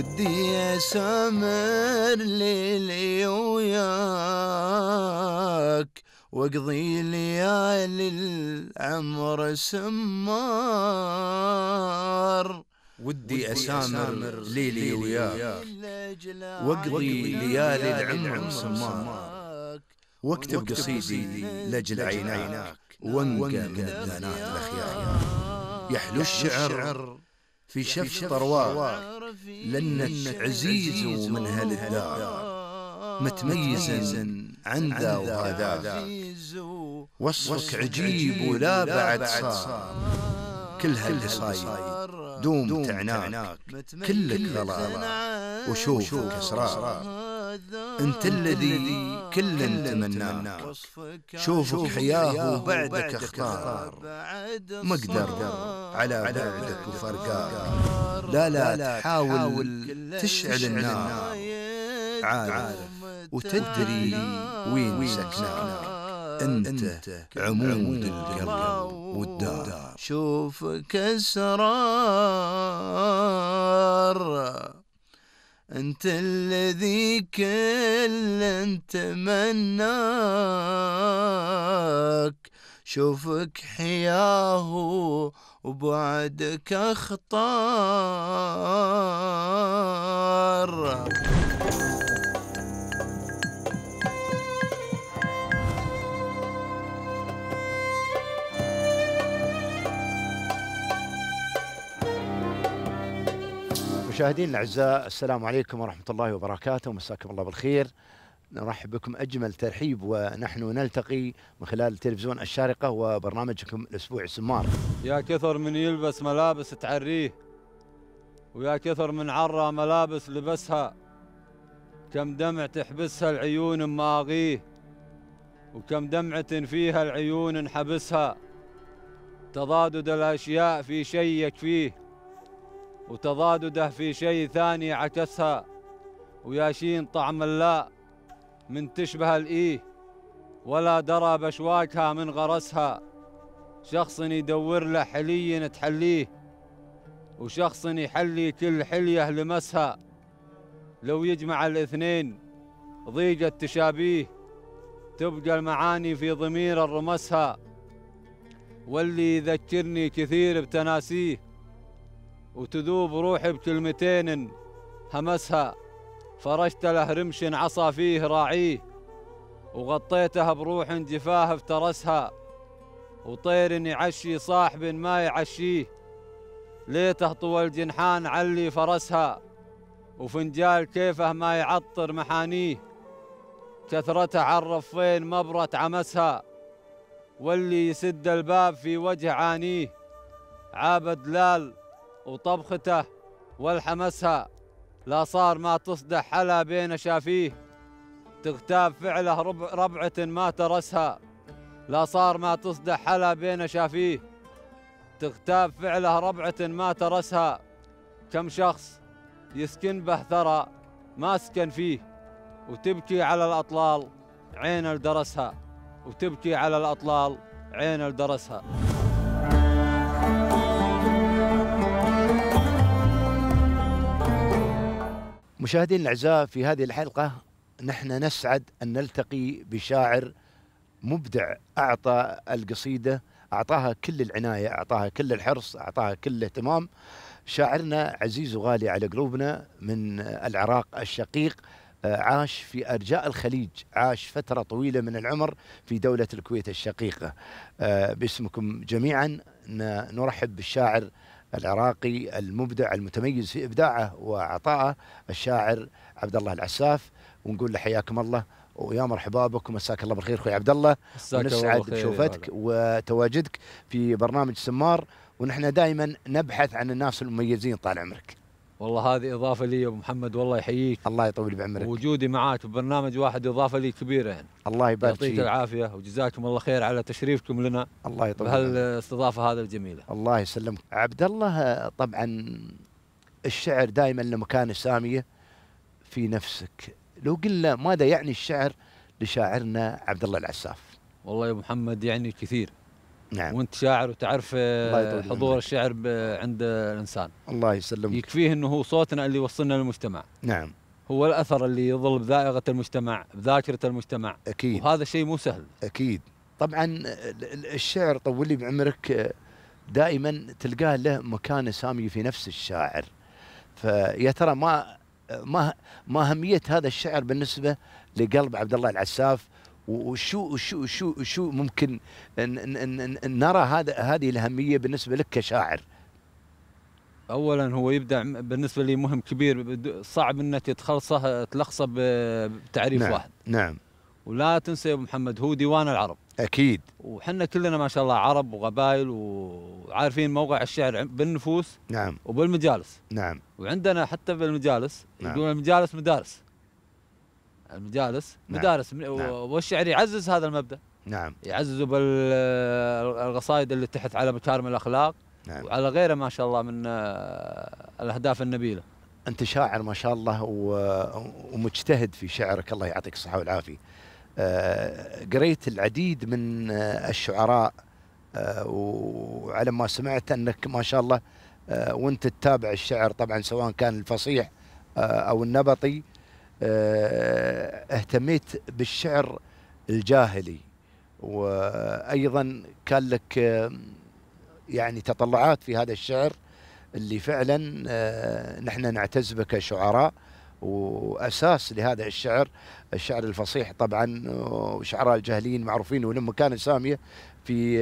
ودي اسامر ليلي وياك واقضي ليالي العمر سمار ودي اسامر ليلي وياك واقضي ليالي العمر سمار واكتب قصيدي لاجل عيناك وانقى من البنات الاخيار يحلو الشعر في شف طروار لأنك عزيز من هالدار متميزا عن ذا وهذاك وصفك عجيب ولا بعد صار كل هالقصايد دوم تعناك كلك غلا وشوفك اسرار أنت الذي كل تمناك شوفك حياه وبعدك اختار مقدر على بعدك وفرقاك لا لا تحاول تشعل النار عارف وتدري وين سكنك أنت عمود القلب والدار شوفك أسرار أنت الذي كل تمناك شوفك حياه وبعدك اخطار مشاهدينا الاعزاء السلام عليكم ورحمه الله وبركاته مساكم الله بالخير نرحب بكم اجمل ترحيب ونحن نلتقي من خلال تلفزيون الشارقه وبرنامجكم الاسبوع السمار يا كثر من يلبس ملابس تعريه ويا كثر من عرى ملابس لبسها كم دمع تحبسها العيون ماغيه وكم دمعة فيها العيون انحبسها تضادد الأشياء في شيك فيه وتضادده في شيء ثاني عكسها وياشين طعم اللاء من تشبه الإيه ولا درى بشواكها من غرسها شخص يدور له حلي تحليه وشخص يحلي كل حلية لمسها لو يجمع الاثنين ضيق التشابيه تبقى المعاني في ضمير الرمسها واللي يذكرني كثير بتناسيه وتذوب روحي بكلمتين همسها فرشت له رمش عصى فيه راعيه وغطيتها بروح جفاه افترسها وطير يعشي صاحب ما يعشيه ليته طول جنحان علي فرسها وفنجال كيفه ما يعطر محانيه كثرته عالرفين مبرت عمسها واللي يسد الباب في وجه عانيه عابد لال وطبخته والحمسها لا صار ما تصدح حلا بين شافيه تغتاب فعله ربع ربعة ما ترسها لا صار ما تصدح حلا بين شافيه تغتاب فعله ربعة ما ترسها كم شخص يسكن به ثرى ما سكن فيه وتبكي على الأطلال عين لدرسها وتبكي على الأطلال عين لدرسها مشاهدينا الاعزاء في هذه الحلقه نحن نسعد ان نلتقي بشاعر مبدع اعطى القصيده اعطاها كل العنايه اعطاها كل الحرص اعطاها كل الاهتمام شاعرنا عزيز وغالي على قلوبنا من العراق الشقيق آه، عاش في ارجاء الخليج عاش فتره طويله من العمر في دوله الكويت الشقيقه آه، باسمكم جميعا نرحب بالشاعر العراقي المبدع المتميز في ابداعه وعطائه الشاعر عبد الله العساف ونقول له حياكم الله ويا مرحبا بك ومساك الله بالخير اخوي عبد الله ونسعد بشوفتك وتواجدك في برنامج سمار ونحن دائما نبحث عن الناس المميزين طال عمرك والله هذه اضافه لي يا ابو محمد والله يحييك الله يطول بعمرك وجودي معاك ببرنامج واحد اضافه لي كبيره يعني الله يبارك فيك يعطيك العافيه وجزاكم الله خير على تشريفكم لنا الله يطول بهالاستضافه هذه الجميله الله يسلمك عبد الله طبعا الشعر دائما له مكانه ساميه في نفسك لو قلنا ماذا يعني الشعر لشاعرنا عبد الله العساف والله يا ابو محمد يعني كثير نعم وانت شاعر وتعرف آه، حضور الشعر عند الانسان الله يسلمك يكفيه انه هو صوتنا اللي يوصلنا للمجتمع نعم هو الاثر اللي يظل بذائقه المجتمع بذاكره المجتمع اكيد وهذا شيء مو سهل اكيد طبعا الشعر لي بعمرك آه، دائما تلقاه له مكانه ساميه في نفس الشاعر فيا ترى ما ما ما اهميه هذا الشعر بالنسبه لقلب عبد الله العساف وشو شو شو شو ممكن نرى هذا هذه الاهميه بالنسبه لك كشاعر؟ اولا هو يبدع بالنسبه لي مهم كبير صعب انك تخلصه تلخصه بتعريف نعم واحد نعم ولا تنسى يا ابو محمد هو ديوان العرب اكيد وحنا كلنا ما شاء الله عرب وقبائل وعارفين موقع الشعر بالنفوس نعم وبالمجالس نعم وعندنا حتى بالمجالس نعم. المجالس مدارس المجالس نعم. مدارس نعم. والشعر يعزز هذا المبدا نعم يعززه بالقصائد اللي تحث على مكارم الاخلاق نعم. وعلى غيره ما شاء الله من آه، الاهداف النبيله انت شاعر ما شاء الله ومجتهد في شعرك الله يعطيك الصحه والعافيه آه، قريت العديد من آه، الشعراء وعلى ما سمعت انك ما شاء الله وانت تتابع الشعر طبعا سواء كان الفصيح او النبطي آه، اهتميت بالشعر الجاهلي وايضا كان لك آه، يعني تطلعات في هذا الشعر اللي فعلا آه، نحن نعتز به كشعراء واساس لهذا الشعر الشعر الفصيح طبعا وشعراء الجاهليين معروفين ولهم مكانه ساميه في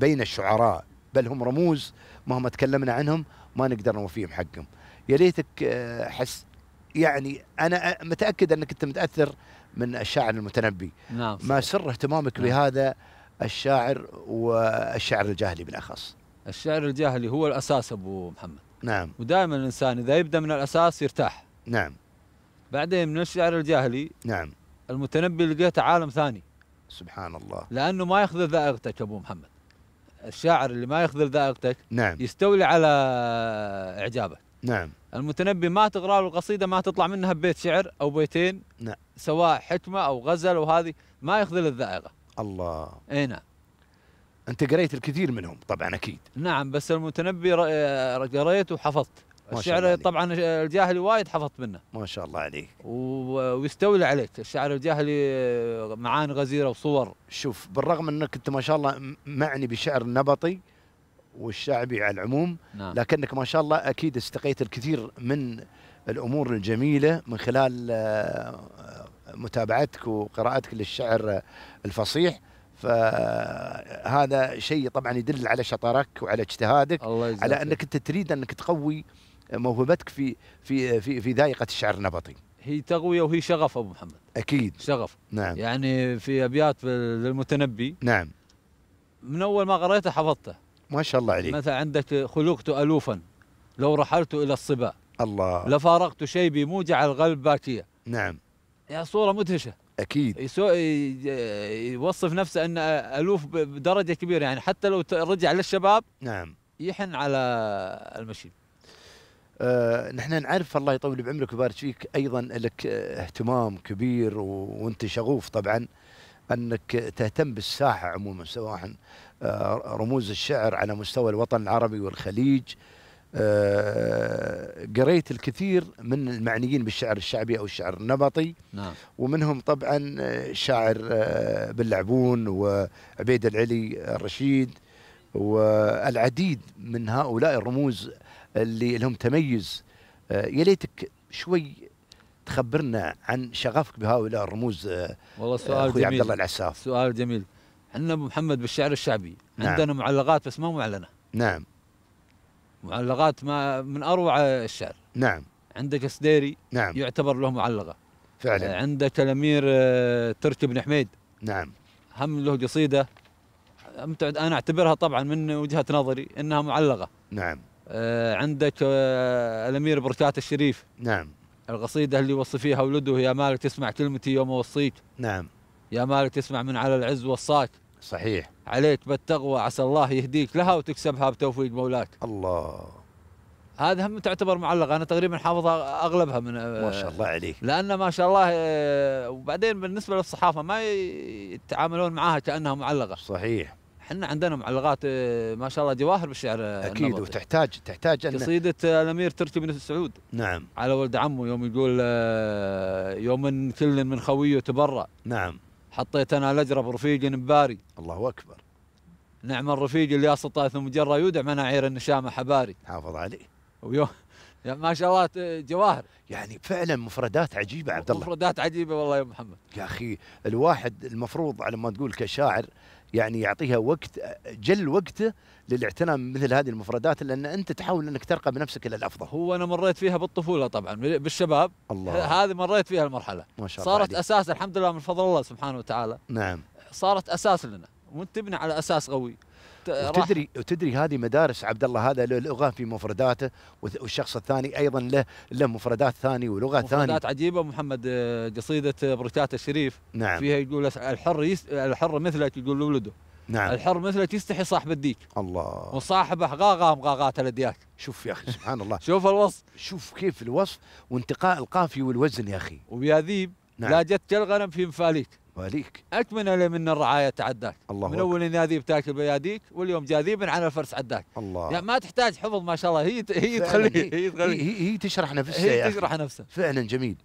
بين الشعراء بل هم رموز مهما تكلمنا عنهم ما نقدر نوفيهم حقهم يا ليتك حس يعني انا متاكد انك انت متاثر من الشاعر المتنبي نعم ما سر اهتمامك نعم. بهذا الشاعر والشعر الجاهلي بالاخص الشعر الجاهلي هو الاساس ابو محمد نعم ودائما الانسان اذا يبدا من الاساس يرتاح نعم بعدين من الشعر الجاهلي نعم المتنبي لقيته عالم ثاني سبحان الله لانه ما يخذل ذائقتك ابو محمد الشاعر اللي ما يخذل ذائقتك نعم يستولي على اعجابك نعم المتنبي ما تقرا له القصيده ما تطلع منها ببيت شعر او بيتين نعم سواء حكمه او غزل وهذه ما يخذل الذائقه الله اي نعم انت قريت الكثير منهم طبعا اكيد نعم بس المتنبي قريت وحفظت الشعر طبعا الجاهلي وايد حفظت منه ما شاء الله عليك ويستولى عليك الشعر الجاهلي معاني غزيره وصور شوف بالرغم انك انت ما شاء الله معني بشعر نبطي والشعبي على العموم نعم. لكنك ما شاء الله اكيد استقيت الكثير من الامور الجميله من خلال آه، متابعتك وقراءتك للشعر الفصيح فهذا شيء طبعا يدل على شطرك وعلى اجتهادك الله على انك انت تريد انك تقوي موهبتك في في في في ذائقه الشعر النبطي هي تقويه وهي شغف ابو محمد اكيد شغف نعم يعني في ابيات للمتنبي نعم من اول ما قريته حفظته ما شاء الله عليك مثلا عندك خلقت ألوفا لو رحلت إلى الصبا الله لفارقت شيبي موجع القلب باكية نعم يا صورة مدهشة أكيد يوصف نفسه أن ألوف بدرجة كبيرة يعني حتى لو رجع للشباب نعم يحن على المشي أه نحن نعرف الله يطول بعمرك ويبارك فيك ايضا لك اهتمام كبير وانت شغوف طبعا انك تهتم بالساحه عموما سواء آه، رموز الشعر على مستوى الوطن العربي والخليج آه، قريت الكثير من المعنيين بالشعر الشعبي او الشعر النبطي نعم. ومنهم طبعا شاعر آه، باللعبون وعبيد العلي الرشيد والعديد من هؤلاء الرموز اللي لهم تميز يا ليتك شوي تخبرنا عن شغفك بهؤلاء الرموز والله سؤال جميل عبد الله العساف سؤال جميل احنا ابو محمد بالشعر الشعبي نعم. عندنا معلقات بس ما معلنه نعم معلقات ما من اروع الشعر نعم عندك سديري نعم يعتبر له معلقه فعلا آه، عندك الامير آه، تركي بن حميد نعم هم له قصيده انا اعتبرها طبعا من وجهه نظري انها معلقه نعم آه، عندك الامير بركات الشريف نعم القصيده اللي يوصي فيها ولده يا مالك تسمع كلمتي يوم اوصيك نعم يا مالك تسمع من على العز والصاك صحيح عليك بالتقوى عسى الله يهديك لها وتكسبها بتوفيق مولاك الله هذا هم تعتبر معلقه انا تقريبا حافظها اغلبها من ما شاء الله عليك لان ما شاء الله آه، وبعدين بالنسبه للصحافه ما يتعاملون معها كانها معلقه صحيح احنا عندنا معلقات آه، ما شاء الله جواهر بالشعر آه، اكيد النبطي. وتحتاج تحتاج أن قصيده الامير تركي بن سعود نعم على ولد عمه يوم يقول يوم كل من خويه تبرى نعم حطيت انا الاجرب رفيق نباري الله اكبر نعم الرفيق اللي اسطى ثم جرى يودع مناعير النشامه حباري حافظ عليه ويوم يعني ما شاء الله جواهر يعني فعلا مفردات عجيبه عبد الله مفردات عجيبه والله يا محمد يا اخي الواحد المفروض على ما تقول كشاعر يعني يعطيها وقت جل وقته للاعتناء بمثل هذه المفردات لان انت تحاول انك ترقى بنفسك الى الافضل. هو انا مريت فيها بالطفوله طبعا بالشباب الله. هذه مريت فيها المرحله ما شاء الله صارت عليك. اساس الحمد لله من فضل الله سبحانه وتعالى. نعم. صارت اساس لنا وانت تبني على اساس قوي. وتدري وتدري هذه مدارس عبد الله هذا له لغه في مفرداته والشخص الثاني ايضا له له مفردات ثانيه ولغه مفردات ثانيه مفردات عجيبه محمد آه، قصيده آه، بركات الشريف نعم فيها يقول الحر يست... الحر مثلك يقول لولده نعم الحر مثلك يستحي صاحب الديك الله وصاحبه غاغا مغاغات الادياك شوف يا اخي سبحان الله شوف الوصف شوف كيف الوصف وانتقاء القافي والوزن يا اخي ويا ذيب نعم. لا جت الغنم في مفاليك باليك اتمنى من الرعايه تعداك الله من اول جاذيب تاكل بياديك واليوم جاذيبا على الفرس عداك الله يعني ما تحتاج حفظ ما شاء الله هي هي تخلي هي, هي, هي تشرح نفسها هي تشرح نفسها فعلا جميل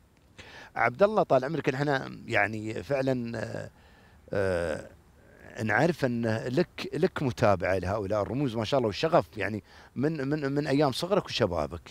عبد الله طال عمرك احنا يعني فعلا آه آه نعرف ان لك لك متابعه لهؤلاء الرموز ما شاء الله والشغف يعني من من من ايام صغرك وشبابك.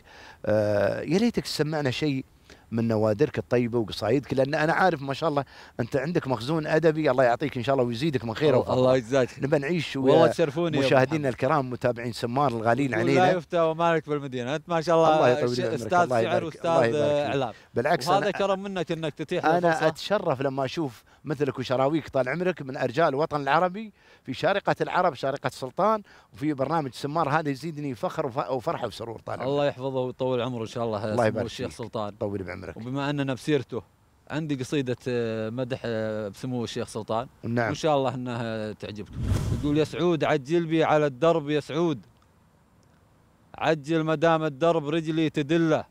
آه، يا ليتك تسمعنا شيء من نوادرك الطيبه وقصايدك لان انا عارف ما شاء الله انت عندك مخزون ادبي الله يعطيك ان شاء الله ويزيدك من خير وفضل الله يجزاك نبى نعيش والله تشرفوني مشاهدينا الكرام متابعين سمار الغالين علينا لا يفتى ومالك بالمدينه انت ما شاء الله, الله يطول استاذ شعر واستاذ اعلام بالعكس هذا كرم منك انك تتيح انا اتشرف لما اشوف مثلك وشراويك طال عمرك من ارجاء الوطن العربي في شارقه العرب شارقه السلطان وفي برنامج سمار هذا يزيدني فخر وفرحه وسرور طال عمرك. الله يحفظه ويطول عمره ان شاء الله الله يبارك الشيخ سلطان طول بعمرك وبما اننا بسيرته عندي قصيدة آه، مدح آه، بسمو الشيخ سلطان نعم وإن شاء الله أنها تعجبكم يقول يا سعود عجل بي على الدرب يا سعود عجل مدام الدرب رجلي تدله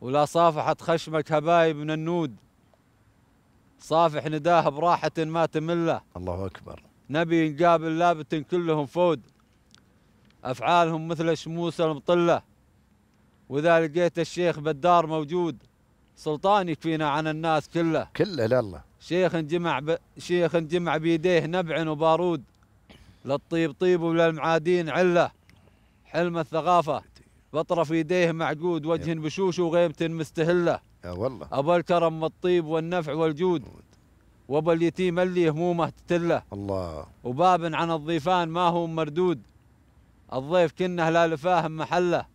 ولا صافحت خشمك هبايب من النود صافح نداه براحة ما تمله الله أكبر نبي نقابل لابت كلهم فود أفعالهم مثل شموس المطلة وإذا لقيت الشيخ بدار موجود سلطان يكفينا عن الناس كله كله لله شيخ انجمع ب... شيخ انجمع بيديه نبع وبارود للطيب طيب وللمعادين عله حلم الثقافه بطرف يديه معقود وجه بشوش وغيمة مستهله آه، والله ابى الكرم والطيب والنفع والجود وابى اليتيم اللي همومه تتله الله وباب عن الضيفان ما هو مردود الضيف كنه لا لفاهم محله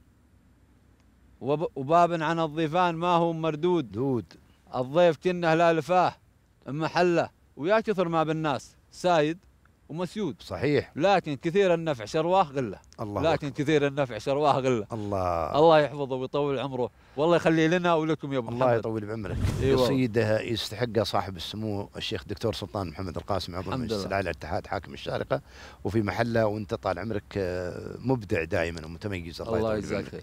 وباب عن الضيفان ما هو مردود دود الضيف كنه لا لفاه محله ويا كثر ما بالناس سايد ومسيود صحيح لكن كثير النفع شرواه غله الله لكن أكبر. كثير النفع شرواه غله الله الله يحفظه ويطول عمره والله يخلي لنا ولكم يا ابو الله يطول بعمرك أيوة. يستحقها صاحب السمو الشيخ دكتور سلطان محمد القاسم عضو مجلس الاعلى الاتحاد حاكم الشارقه وفي محله وانت طال عمرك آه، مبدع دائما ومتميز الله, الله يجزاك خير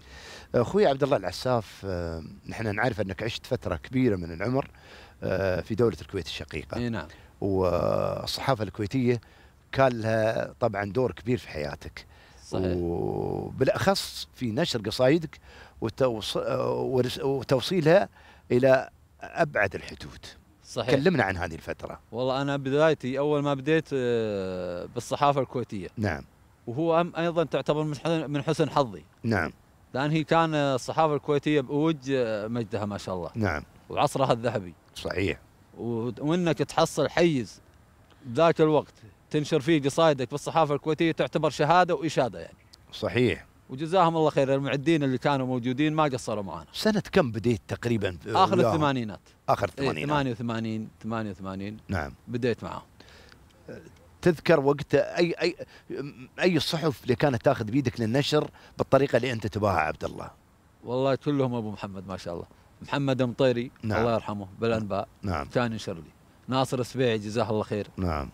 آه، اخوي عبد الله العساف آه، نحن نعرف انك عشت فتره كبيره من العمر في دوله الكويت الشقيقه اي نعم والصحافه الكويتيه كان لها طبعا دور كبير في حياتك صحيح. وبالاخص في نشر قصايدك وتوص... وتوصيلها الى ابعد الحدود صحيح كلمنا عن هذه الفتره والله انا بدايتي اول ما بديت آه، بالصحافه الكويتيه نعم وهو ايضا تعتبر من حسن حظي نعم لان هي كان الصحافه الكويتيه باوج آه، مجدها ما شاء الله نعم وعصرها الذهبي صحيح وانك تحصل حيز ذاك الوقت تنشر فيه قصائدك بالصحافه الكويتيه تعتبر شهاده واشاده يعني صحيح وجزاهم الله خير المعدين اللي كانوا موجودين ما قصروا معنا سنة كم بديت تقريبا آخر لا. الثمانينات آخر إيه، الثمانينات إيه 88 88 نعم بديت معاهم. تذكر وقت أي أي أي الصحف اللي كانت تاخذ بيدك للنشر بالطريقة اللي أنت تباها عبد الله والله كلهم أبو محمد ما شاء الله محمد مطيري نعم. الله يرحمه بالأنباء نعم كان ينشر لي ناصر السبيعي جزاه الله خير نعم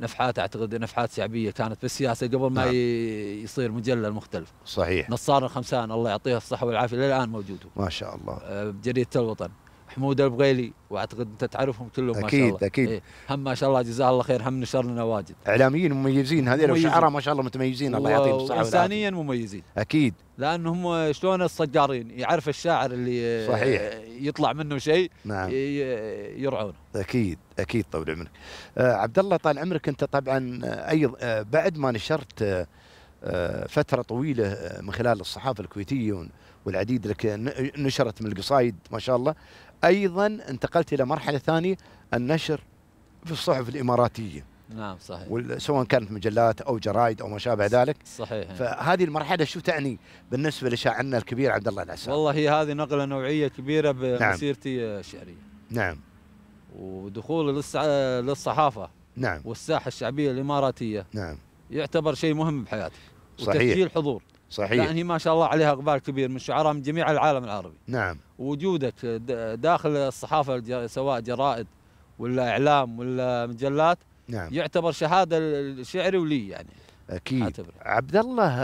نفحات اعتقد نفحات شعبيه كانت بالسياسه قبل ما نعم. يصير مجلل مختلف صحيح نصار الخمسان الله يعطيه الصحه والعافيه للان موجود ما شاء الله آه، بجريده الوطن حمود البغيلي واعتقد انت تعرفهم كلهم أكيد ما شاء الله اكيد اكيد هم ما شاء الله جزاه الله خير هم نشر لنا واجد اعلاميين مميزين هذول وشعراء ما شاء الله متميزين الله يعطيهم الصحه انسانيا مميزين اكيد لانهم شلون الصجارين يعرف الشاعر اللي صحيح آه، يطلع منه شيء نعم يرعونه اكيد اكيد طول عمرك آه، عبد الله طال عمرك انت طبعا آه، ايضا بعد ما نشرت آه، فتره طويله آه، من خلال الصحافه الكويتيه والعديد لك نشرت من القصايد ما شاء الله ايضا انتقلت الى مرحله ثانيه النشر في الصحف الاماراتيه نعم صحيح سواء كانت مجلات او جرايد او ما شابه ذلك صحيح فهذه المرحله شو تعني بالنسبه لشاعرنا الكبير عبد الله العسل والله هي هذه نقله نوعيه كبيره بمسيرتي نعم. الشعريه نعم ودخول للصحافه نعم والساحه الشعبيه الاماراتيه نعم يعتبر شيء مهم بحياتي صحيح وتسجيل حضور صحيح لان هي ما شاء الله عليها اقبال كبير من شعراء من جميع العالم العربي نعم وجودك داخل الصحافه سواء جرائد ولا اعلام ولا مجلات نعم يعتبر شهاده الشعري ولي يعني اكيد عبد الله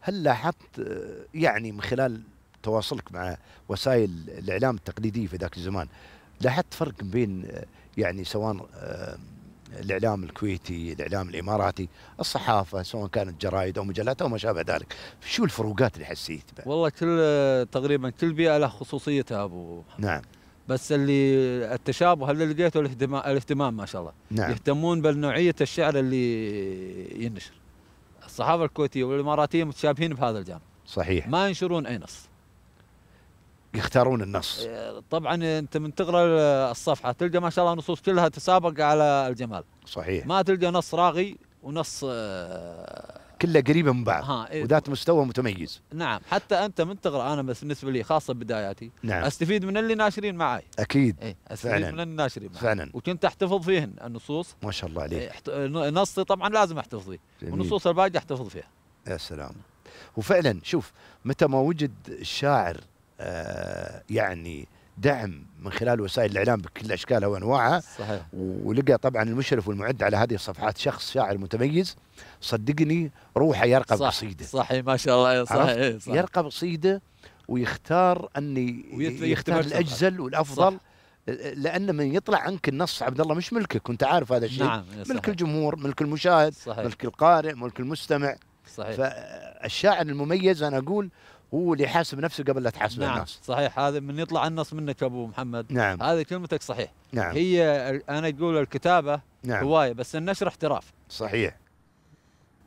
هل لاحظت يعني من خلال تواصلك مع وسائل الاعلام التقليديه في ذاك الزمان لاحظت فرق بين يعني سواء الاعلام الكويتي، الاعلام الاماراتي، الصحافه سواء كانت جرايد او مجلات او ما شابه ذلك، شو الفروقات اللي حسيت بها؟ والله كل تقريبا كل بيئه لها خصوصيتها ابو نعم بس اللي التشابه اللي لقيته الاهتمام الاهتمام ما شاء الله نعم. يهتمون بالنوعيه الشعر اللي ينشر الصحافه الكويتيه والاماراتيه متشابهين بهذا الجانب صحيح ما ينشرون اي نص يختارون النص إيه، طبعا انت من تقرا الصفحه تلقى ما شاء الله نصوص كلها تسابق على الجمال صحيح ما تلقى نص راغي ونص آه، كلها قريبه من بعض ها إيه. وذات مستوى متميز نعم حتى انت من تقرا انا بالنسبه لي خاصه بداياتي نعم استفيد من اللي ناشرين معي اكيد إيه استفيد فعلا من الناشرين معي فعلا وكنت احتفظ فيهن النصوص ما شاء الله عليك إيه نصي طبعا لازم احتفظ فيه والنصوص الباقيه احتفظ فيها يا سلام وفعلا شوف متى ما وجد الشاعر آه، يعني دعم من خلال وسائل الاعلام بكل اشكالها وانواعها صحيح ولقى طبعا المشرف والمعد على هذه الصفحات شخص شاعر متميز صدقني روحه يرقى صح صحيح ما شاء الله صحيح, صحيح يرقى بقصيده ويختار اني يختار الاجزل والافضل صح لان من يطلع عنك النص عبد الله مش ملكك وانت عارف هذا الشيء نعم صحيح. ملك الجمهور ملك المشاهد صحيح. ملك القارئ ملك المستمع صحيح فالشاعر المميز انا اقول هو اللي يحاسب نفسه قبل لا تحاسب نعم الناس صحيح هذا من يطلع النص منك ابو محمد نعم هذه كلمتك صحيح نعم هي انا اقول الكتابه نعم هوايه بس النشر احتراف صحيح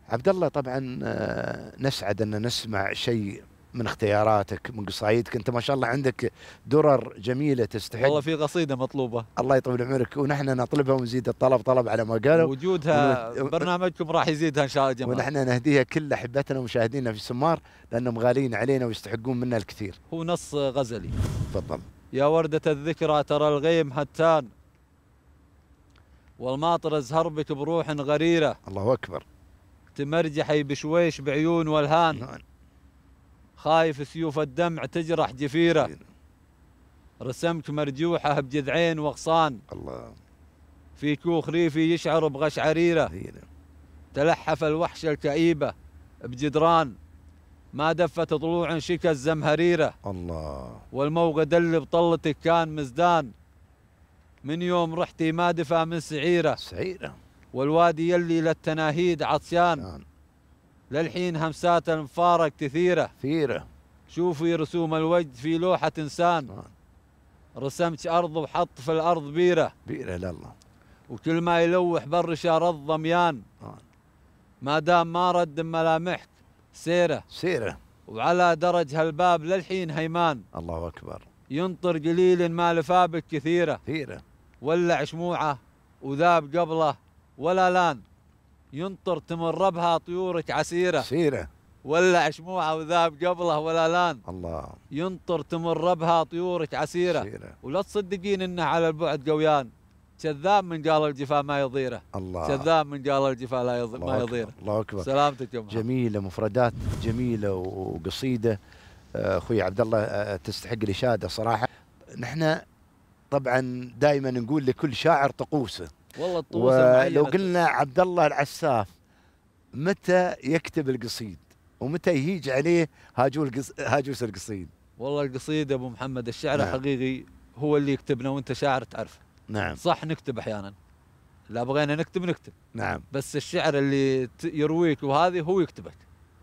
عبد الله طبعا آه، نسعد ان نسمع شيء من اختياراتك من قصايدك انت ما شاء الله عندك درر جميله تستحق والله في قصيده مطلوبه الله يطول عمرك ونحن نطلبها ونزيد الطلب طلب على ما قالوا وجودها ون... برنامجكم راح يزيدها ان شاء الله جمال ونحن نهديها كل احبتنا ومشاهدينا في سمار لانهم غاليين علينا ويستحقون منا الكثير هو نص غزلي تفضل يا وردة الذكرى ترى الغيم هتان والماطر ازهر بك بروح غريرة الله أكبر تمرجحي بشويش بعيون والهان خايف سيوف الدمع تجرح جفيره رسمت مرجوحه بجذعين واغصان الله في كوخ ريفي يشعر بغش عريره تلحف الوحش الكئيبه بجدران ما دفت طلوع شكا الزمهريره الله والموقد اللي بطلتك كان مزدان من يوم رحتي ما دفى من سعيره سعيره والوادي يلي للتناهيد عطشان للحين همسات المفارق كثيرة كثيرة شوفي رسوم الوجد في لوحة إنسان آه. رسمت أرض وحط في الأرض بيرة بيرة لله وكل ما يلوح برشة رض ضميان آه. ما دام ما رد ملامحك سيرة سيرة وعلى درج هالباب للحين هيمان الله أكبر ينطر قليل ما لفابك كثيرة كثيرة ولع شموعه وذاب قبله ولا لان ينطر تمربها طيورك عسيرة عسيرة ولا عشموعة وذاب قبله ولا لان الله ينطر تمربها طيورك عسيرة, عسيرة. ولا تصدقين انه على البعد قويان كذاب من قال الجفا ما يضيره الله كذاب من قال الجفا لا يض... ما يضيره الله اكبر سلامتك يا جميله مفردات جميله وقصيده آه، اخوي عبد الله آه، آه، تستحق الاشاده صراحه نحن طبعا دائما نقول لكل شاعر طقوسه والله الطموسه لو قلنا عبد الله العساف متى يكتب القصيد ومتى يهيج عليه هاجو القص... هاجوس القصيد والله القصيد ابو محمد الشعر نعم. الحقيقي هو اللي يكتبنا وانت شاعر تعرفه نعم صح نكتب احيانا لا بغينا نكتب نكتب نعم بس الشعر اللي يرويك وهذه هو يكتبك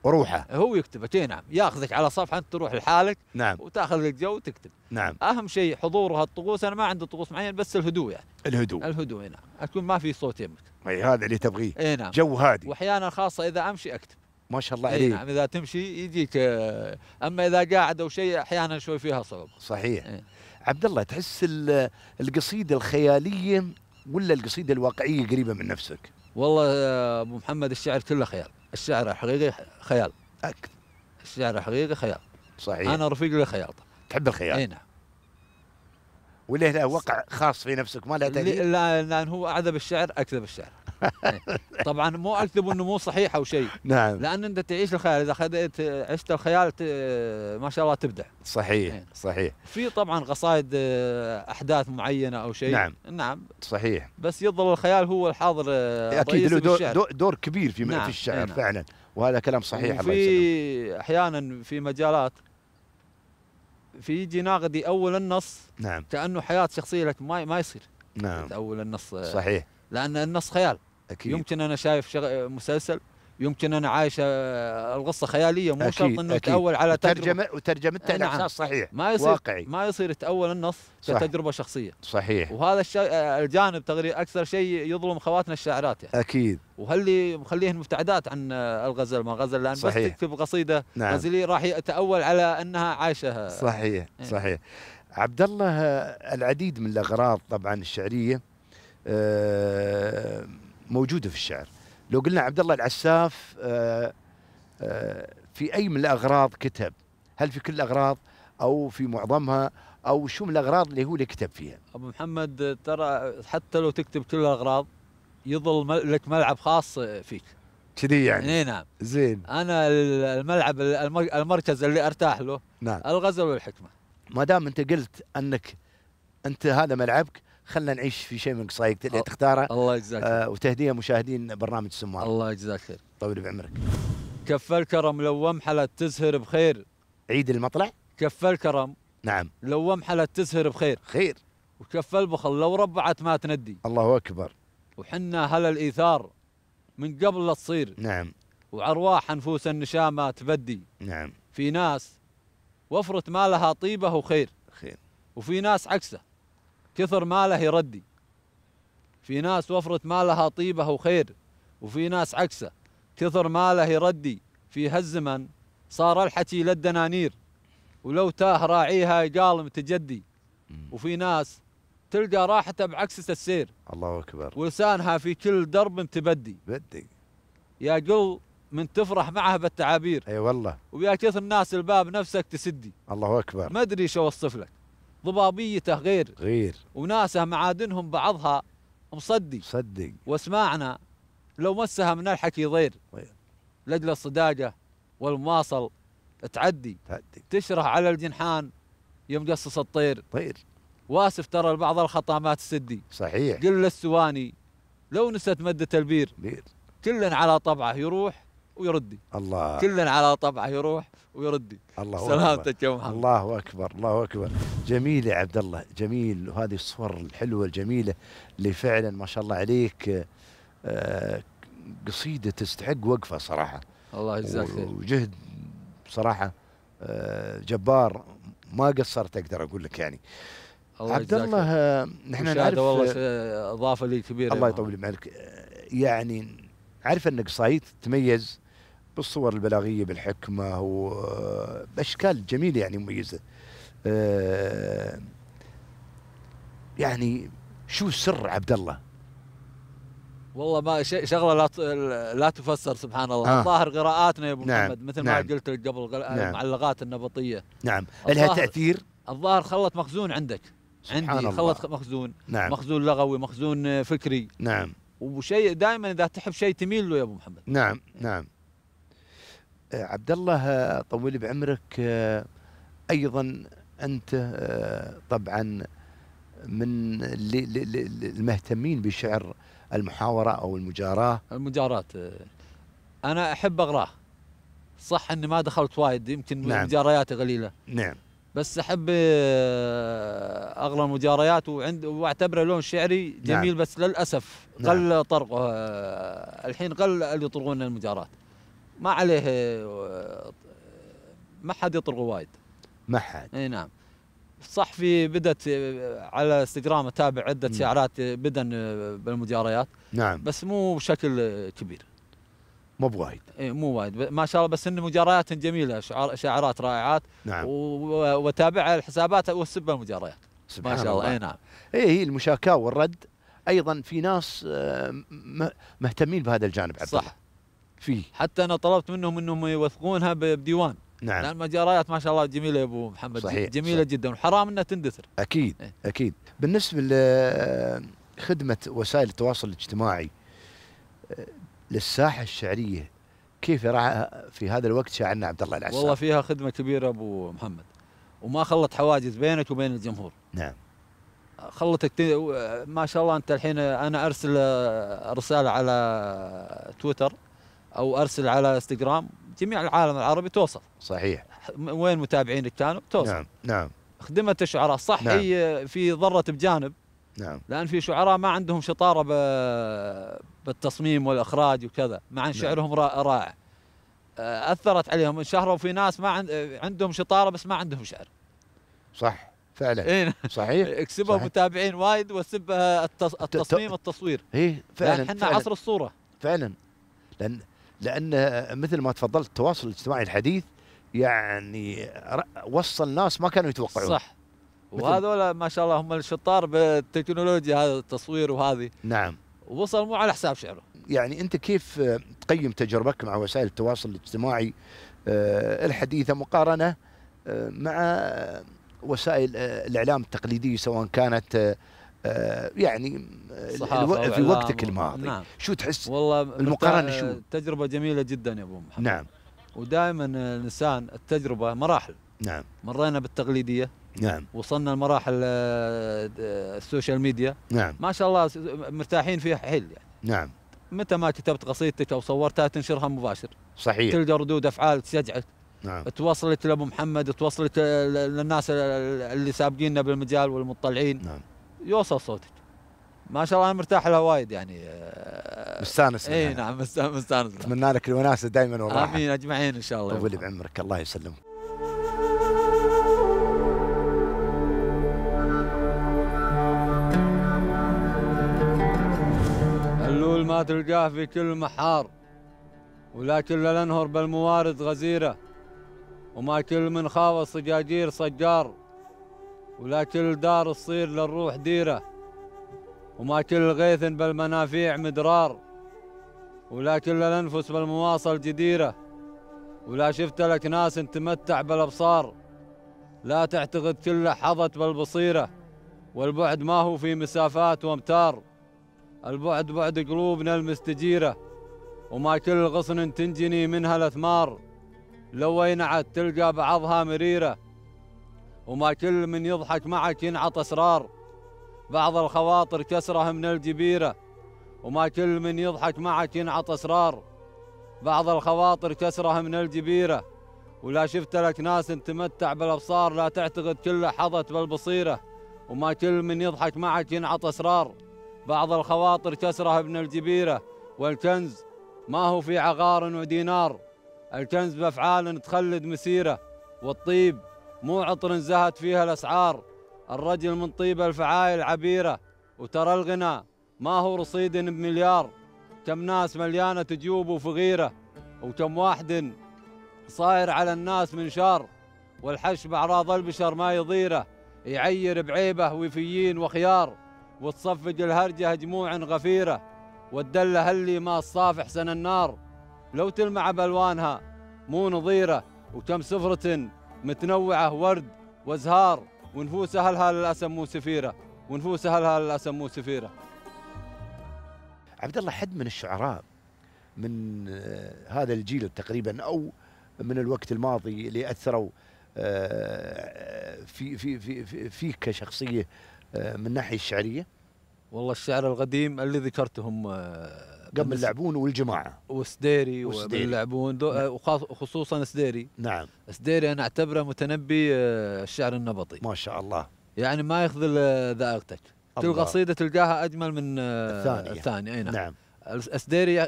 وروحه هو يكتب اي نعم ياخذك على صفحه انت تروح لحالك نعم وتاخذ لك جو وتكتب نعم اهم شيء حضورها الطقوس انا ما عندي طقوس معين بس الهدوء يعني الهدوء الهدوء نعم اكون ما في صوت يمك اي هذا اللي تبغيه اي نعم جو هادي واحيانا خاصه اذا امشي اكتب ما شاء الله عليك نعم اذا تمشي يجيك آه، اما اذا قاعد او شيء احيانا شوي فيها صعوبه صحيح إيه؟ عبد الله تحس القصيده الخياليه ولا القصيده الواقعيه قريبه من نفسك؟ والله ابو محمد الشعر كله خيال الشعر الحقيقي خيال اكد الشعر الحقيقي خيال صحيح انا رفيق الخياط تحب الخياط اي نعم وله له وقع خاص في نفسك ما له دليل لا لان هو اعذب الشعر اكذب الشعر طبعا مو اكذب انه مو صحيح او شيء نعم لان انت تعيش الخيال اذا خذيت عشت الخيال ما شاء الله تبدع صحيح إيه. صحيح في طبعا قصائد آه، احداث معينه او شيء نعم نعم صحيح بس يظل الخيال هو الحاضر آه، اكيد له دور, دور, دور كبير في نعم. في الشعر إيه، نعم. فعلا وهذا كلام صحيح في احيانا في مجالات في يجي ناقد اول النص نعم كانه حياه شخصيه لك ما ما يصير نعم اول النص آه، صحيح لان النص خيال اكيد يمكن انا شايف شغ... مسلسل يمكن انا عايش آه، القصه خياليه مو شرط انه يتاول على ترجمه وترجمتها على نعم. اساس صحيح ما يصير واقعي ما يصير يتاول النص صح كتجربه شخصيه صحيح وهذا الش... آه، الجانب تقريبا اكثر شيء يظلم خواتنا الشاعرات يعني اكيد وهاللي مخليهن مبتعدات عن آه، الغزل ما غزل لان صحيح. بس تكتب قصيده نعم. غزليه راح يتاول على انها عايشه صحيح يعني. صحيح عبد الله العديد من الاغراض طبعا الشعريه أه موجوده في الشعر لو قلنا عبد الله العساف آه، آه، في اي من الاغراض كتب هل في كل الاغراض او في معظمها او شو من الاغراض اللي هو اللي كتب فيها ابو محمد ترى حتى لو تكتب كل الاغراض يظل لك ملعب خاص فيك كذي يعني اي نعم زين انا الملعب المركز اللي ارتاح له نعم الغزل والحكمه ما دام انت قلت انك انت هذا ملعبك خلنا نعيش في شيء من قصايدك اللي تختاره الله يجزاك آه وتهديه مشاهدين برنامج سمار الله يجزاك خير طول بعمرك كف الكرم لو حلا تزهر بخير عيد المطلع كف الكرم نعم لو حلا تزهر بخير خير وكف البخل لو ربعت ما تندي الله اكبر وحنا هل الايثار من قبل لا تصير نعم وعرواح نفوس النشامه تبدي نعم في ناس وفرت ما لها طيبه وخير خير وفي ناس عكسه كثر ماله يردي في ناس وفرة مالها طيبة وخير وفي ناس عكسه كثر ماله يردي في هالزمن صار الحكي للدنانير ولو تاه راعيها قال متجدي وفي ناس تلقى راحته بعكسة السير الله أكبر ولسانها في كل درب تبدي بدي يا قل من تفرح معه بالتعابير اي أيوة والله ويا كثر الناس الباب نفسك تسدي الله اكبر ما ادري شو اوصف لك ضبابيته غير غير وناسه معادنهم بعضها مصدي صدق واسمعنا لو مسها من الحكي ضير غير طيب. لجل الصداجة والمواصل تعدي تعدي تشرح على الجنحان يوم قصص الطير طير واسف ترى لبعض ما تسدي صحيح قل للسواني لو نست مدة البير بير كل على طبعه يروح ويردي الله كلنا على طبعه يروح ويردي الله سلامتك يا محمد الله اكبر الله اكبر جميل يا عبد الله جميل وهذه الصور الحلوه الجميله اللي فعلا ما شاء الله عليك آه، قصيده تستحق وقفه صراحه الله يجزاك خير وجهد بصراحه آه، جبار ما قصرت اقدر اقول لك يعني الله عبد الله نحن نعرف والله آه، اضافه لي كبيره الله يطول بعمرك يعني عارف انك صايد تميز بالصور البلاغيه بالحكمه وباشكال آه، جميله يعني مميزه آه، يعني شو سر عبد الله والله ما شغله لا لا تفسر سبحان الله آه. ظاهر قراءاتنا يا ابو نعم. محمد مثل نعم. ما قلت قبل نعم. المعلقات النبطيه نعم لها تاثير الظاهر خلت مخزون عندك عندي الله. خلت مخزون نعم. مخزون لغوي مخزون آه، فكري نعم وشيء دائما اذا تحب شيء تميل له يا ابو محمد نعم نعم عبد الله طول بعمرك ايضا انت طبعا من المهتمين بشعر المحاورة أو المجاراة المجاراة أنا أحب أقراه صح أني ما دخلت وايد يمكن نعم. مجارياتي قليلة نعم بس أحب آه، أقرأ المجاريات وعند وأعتبره لون شعري نعم. جميل نعم. بس للأسف نعم. قل نعم. طرقه آه، الحين قل اللي يطرقون المجارات ما عليه آه، ما حد يطرقه وايد ما حد اي نعم صح في بدت آه، على انستغرام اتابع عده نعم. سيارات آه، بدن بالمجاريات نعم بس مو بشكل كبير مو بوايد اي مو وايد ما شاء الله بس ان مجاريات جميله شعار شعارات رائعات نعم واتابع الحسابات واسب المجاريات سبحان ما شاء الله, الله. اي نعم اي هي المشاكاه والرد ايضا في ناس مهتمين بهذا الجانب عبد صح الله. فيه حتى انا طلبت منهم انهم يوثقونها بديوان نعم لان الجرايات ما شاء الله جميله يا ابو محمد صحيح جميله صحيح. جدا وحرام انها تندثر اكيد إيه؟ اكيد بالنسبه لخدمه وسائل التواصل الاجتماعي آه، للساحه الشعريه كيف يرعى في هذا الوقت شاعرنا عبد الله العسل والله فيها خدمه كبيره ابو محمد وما خلت حواجز بينك وبين الجمهور نعم خلتك ما شاء الله انت الحين انا ارسل رساله على تويتر او ارسل على انستغرام جميع العالم العربي توصل صحيح وين متابعينك كانوا توصل نعم نعم خدمت الشعراء صح نعم. هي في ضرة بجانب نعم لان في شعراء ما عندهم شطاره بالتصميم والاخراج وكذا مع ان نعم. شعرهم نعم. رائع آه، اثرت عليهم انشهروا وفي ناس ما عندهم شطاره بس ما عندهم شعر صح فعلا إيه؟ صحيح اكسبوا متابعين وايد وسب آه، التصميم التصوير اي فعلا لان احنا عصر الصوره فعلا لان لان مثل ما تفضلت التواصل الاجتماعي الحديث يعني وصل ناس ما كانوا يتوقعون صح وهذول ما شاء الله هم الشطار بالتكنولوجيا هذا التصوير وهذه نعم وصل مو على حساب شعره يعني انت كيف تقيم تجربتك مع وسائل التواصل الاجتماعي آه، الحديثه مقارنه آه، مع وسائل آه، الاعلام التقليديه سواء كانت آه، يعني آه، الو... في وقتك الماضي نعم. شو تحس والله المقارنه شو تجربه جميله جدا يا ابو محمد نعم ودائما الانسان التجربه مراحل نعم مرينا بالتقليديه نعم وصلنا لمراحل آه، السوشيال ميديا نعم ما شاء الله مرتاحين فيها حيل يعني نعم متى ما كتبت قصيدتك او صورتها تنشرها مباشر صحيح تلقى ردود افعال تشجعك نعم. توصلت لابو محمد توصلت للناس اللي سابقيننا بالمجال والمطلعين نعم يوصل صوتك ما شاء الله انا مرتاح لها وايد يعني آه، مستانس اي نعم مستانس اتمنى لك الوناسه دائما والله امين اجمعين ان شاء الله طول بعمرك الله يسلمك اللول ما تلقاه في كل محار ولا كل الانهر بالموارد غزيره وما كل من خاوص سجاجير صجار ولا كل دار تصير للروح ديرة وما كل غيث بالمنافيع مدرار ولا كل الأنفس بالمواصل جديرة ولا شفت لك ناس تمتع بالأبصار لا تعتقد كل حظت بالبصيرة والبعد ما هو في مسافات وامتار البعد بعد قلوبنا المستجيرة وما كل غصن تنجني منها الأثمار لو وينعت تلقى بعضها مريره وما كل من يضحك معك ينعط أسرار بعض الخواطر كسرة من الجبيرة وما كل من يضحك معك ينعط أسرار بعض الخواطر كسرة من الجبيرة ولا شفت لك ناس تمتع بالأبصار لا تعتقد كل حظت بالبصيرة وما كل من يضحك معك ينعط أسرار بعض الخواطر كسرة من الجبيرة والكنز ما هو في عقار ودينار الكنز بأفعال تخلد مسيرة والطيب مو عطر زهت فيها الأسعار الرجل من طيبة الفعايل عبيرة وترى الغنى ما هو رصيد بمليار كم ناس مليانة جيوب وفغيرة وكم واحد صاير على الناس من شار والحش أعراض البشر ما يضيره يعير بعيبه وفيين وخيار وتصفج الهرجة جموع غفيرة والدلة هلي ما الصافح سن النار لو تلمع بألوانها مو نظيرة وكم سفرة متنوعة ورد وازهار ونفوس أهلها للأسف مو سفيرة ونفوس أهلها للأسف مو سفيرة عبد الله حد من الشعراء من آه، هذا الجيل تقريبا أو من الوقت الماضي اللي أثروا آه، في في في في فيك كشخصية آه، من الناحية الشعرية والله الشعر القديم اللي ذكرتهم قبل اللعبون والجماعه وسديري واللعبون وخصوصا نعم. سديري نعم سديري انا اعتبره متنبي آه، الشعر النبطي ما شاء الله يعني ما يخذل آه، ذائقتك تلقى قصيده تلقاها اجمل من آه، الثانيه الثانيه اي نعم, نعم. الاسديري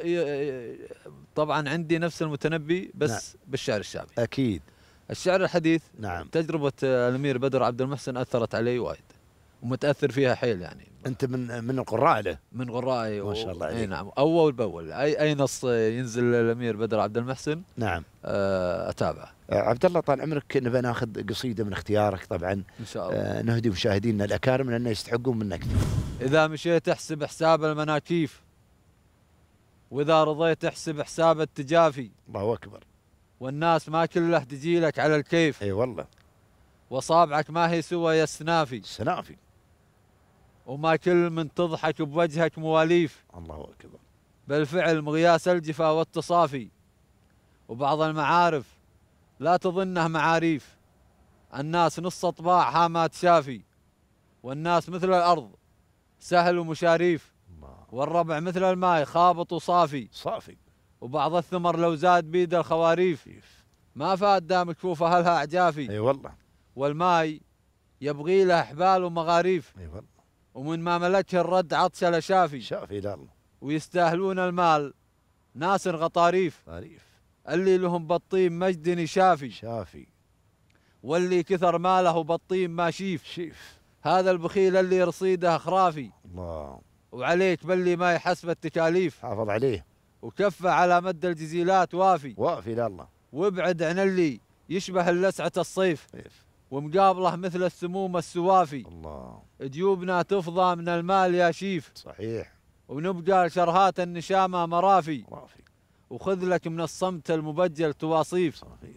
طبعا عندي نفس المتنبي بس نعم. بالشعر الشعبي اكيد الشعر الحديث نعم تجربه الامير بدر عبد المحسن اثرت علي وايد ومتاثر فيها حيل يعني انت من من القراء له من قرائي ما شاء الله عليك اي نعم اول باول اي اي نص ينزل الامير بدر عبد المحسن نعم آه، اتابعه آه، عبد الله طال عمرك نبى ناخذ قصيده من اختيارك طبعا ان شاء الله آه، نهدي مشاهدينا الاكارم لانه يستحقون منك اذا مشيت احسب حساب المناكيف واذا رضيت احسب حساب التجافي الله اكبر والناس ما كله تجيلك على الكيف اي والله واصابعك ما هي سوى يا السنافي السنافي وما كل من تضحك بوجهك مواليف الله أكبر بالفعل مقياس الجفا والتصافي وبعض المعارف لا تظنه معاريف الناس نص أطباعها ما تشافي والناس مثل الأرض سهل ومشاريف والربع مثل الماي خابط وصافي صافي وبعض الثمر لو زاد بيده الخواريف ما فاد دام كفوف أهلها أعجافي أي أيوة والله والماي يبغي له حبال ومغاريف أي أيوة والله ومن ما ملكها الرد عطشه شافي شافي الله ويستاهلون المال ناس غطاريف غطاريف اللي لهم بطين مجدني شافي شافي واللي كثر ماله بطين ما شيف شيف هذا البخيل اللي رصيده خرافي الله وعليك باللي ما يحسب التكاليف حافظ عليه وكفه على مد الجزيلات وافي وافي لله وابعد عن اللي يشبه اللسعة الصيف ومقابله مثل السموم السوافي الله جيوبنا تفضى من المال يا شيف صحيح ونبقى شرهات النشامه مرافي مرافي وخذ لك من الصمت المبجل تواصيف صحيح.